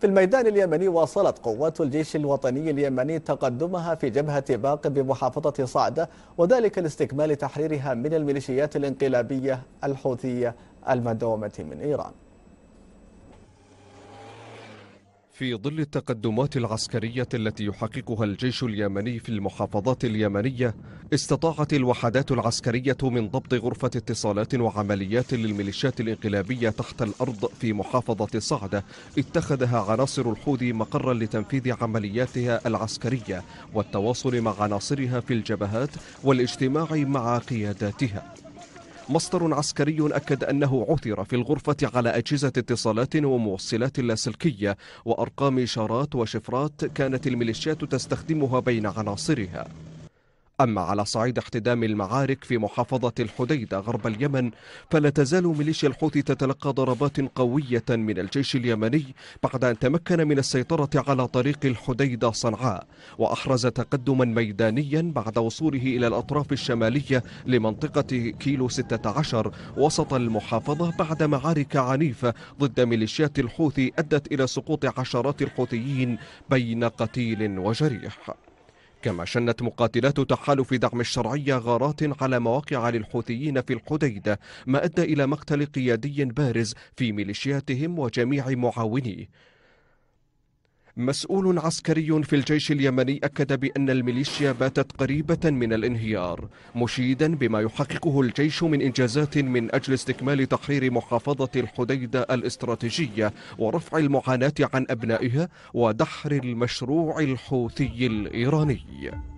في الميدان اليمني واصلت قوات الجيش الوطني اليمني تقدمها في جبهة باق بمحافظة صعدة وذلك لاستكمال تحريرها من الميليشيات الانقلابية الحوثية المدعومة من إيران في ظل التقدمات العسكرية التي يحققها الجيش اليمني في المحافظات اليمنية استطاعت الوحدات العسكرية من ضبط غرفة اتصالات وعمليات للميليشيات الانقلابية تحت الأرض في محافظة صعدة اتخذها عناصر الحوثي مقرا لتنفيذ عملياتها العسكرية والتواصل مع عناصرها في الجبهات والاجتماع مع قياداتها مصدر عسكري أكد أنه عثر في الغرفة على أجهزة اتصالات وموصلات لاسلكية وأرقام إشارات وشفرات كانت الميليشيات تستخدمها بين عناصرها أما على صعيد احتدام المعارك في محافظة الحديدة غرب اليمن فلا تزال ميليشيا الحوثي تتلقى ضربات قوية من الجيش اليمني بعد أن تمكن من السيطرة على طريق الحديدة صنعاء وأحرز تقدما ميدانيا بعد وصوله إلى الأطراف الشمالية لمنطقة كيلو 16 وسط المحافظة بعد معارك عنيفة ضد ميليشيات الحوثي أدت إلى سقوط عشرات الحوثيين بين قتيل وجريح كما شنت مقاتلات تحالف دعم الشرعية غارات على مواقع للحوثيين في الحديدة ما أدى إلى مقتل قيادي بارز في ميليشياتهم وجميع معاونيه مسؤول عسكري في الجيش اليمني أكد بأن الميليشيا باتت قريبة من الانهيار مشيدا بما يحققه الجيش من إنجازات من أجل استكمال تحرير محافظة الحديدة الاستراتيجية ورفع المعاناة عن أبنائها ودحر المشروع الحوثي الإيراني